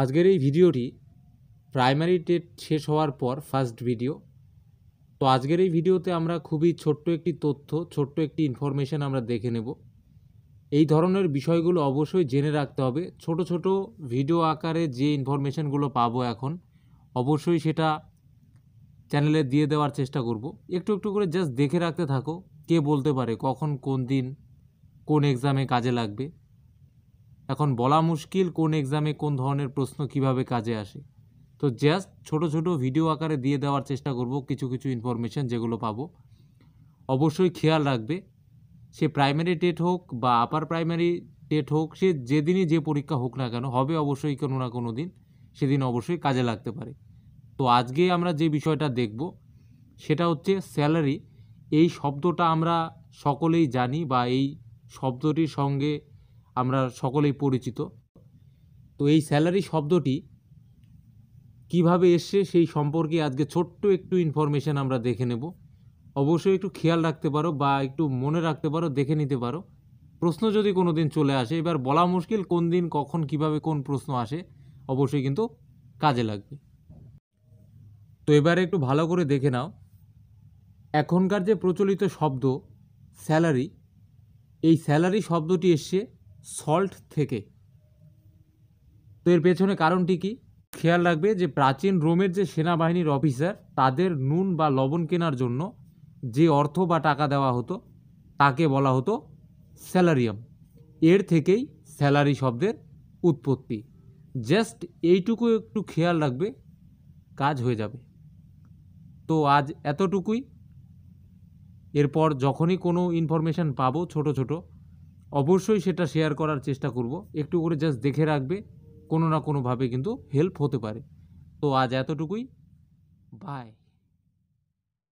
আজকের এই ভিডিওটি প্রাইমারি টেট শেষ হওয়ার পর ফার্স্ট ভিডিও তো আজকের এই ভিডিওতে আমরা খুবই ছোট্ট একটি তথ্য ছোট্ট একটি ইনফরমেশান আমরা দেখে নেব এই ধরনের বিষয়গুলো অবশ্যই জেনে রাখতে হবে ছোট ছোট ভিডিও আকারে যে ইনফরমেশানগুলো পাবো এখন অবশ্যই সেটা চ্যানেলে দিয়ে দেওয়ার চেষ্টা করব একটু একটু করে জাস্ট দেখে রাখতে থাকো কে বলতে পারে কখন কোন দিন কোন এক্সামে কাজে লাগবে এখন বলা মুশকিল কোন এক্সামে কোন ধরনের প্রশ্ন কিভাবে কাজে আসে তো জাস্ট ছোট ছোট ভিডিও আকারে দিয়ে দেওয়ার চেষ্টা করব কিছু কিছু ইনফরমেশান যেগুলো পাবো অবশ্যই খেয়াল রাখবে সে প্রাইমারি টেট হোক বা আপার প্রাইমারি টেট হোক সে যেদিনই যে পরীক্ষা হোক না কেন হবে অবশ্যই কোনো না কোনো দিন সেদিন অবশ্যই কাজে লাগতে পারে তো আজকে আমরা যে বিষয়টা দেখব সেটা হচ্ছে স্যালারি এই শব্দটা আমরা সকলেই জানি বা এই শব্দটির সঙ্গে আমরা সকলেই পরিচিত তো এই স্যালারি শব্দটি কিভাবে এসছে সেই সম্পর্কে আজকে ছোট্ট একটু ইনফরমেশান আমরা দেখে নেব অবশ্যই একটু খেয়াল রাখতে পারো বা একটু মনে রাখতে পারো দেখে নিতে পারো প্রশ্ন যদি কোনো দিন চলে আসে এবার বলা মুশকিল কোন দিন কখন কিভাবে কোন প্রশ্ন আসে অবশ্যই কিন্তু কাজে লাগবে তো এবারে একটু ভালো করে দেখে নাও এখনকার যে প্রচলিত শব্দ স্যালারি এই স্যালারি শব্দটি এসছে সল্ট থেকে তো এর পেছনে কারণটি কি খেয়াল রাখবে যে প্রাচীন রোমের যে সেনাবাহিনীর অফিসার তাদের নুন বা লবণ কেনার জন্য যে অর্থ বা টাকা দেওয়া হতো তাকে বলা হতো স্যালারিয়াম এর থেকেই স্যালারি শব্দের উৎপত্তি জাস্ট এইটুকু একটু খেয়াল রাখবে কাজ হয়ে যাবে তো আজ এতটুকুই এরপর যখনই কোনো ইনফরমেশান পাবো ছোট ছোট অবশ্যই সেটা শেয়ার করার চেষ্টা করব একটু করে জাস্ট দেখে রাখবে কোনো না কোনোভাবে কিন্তু হেল্প হতে পারে তো আজ এতটুকুই বাই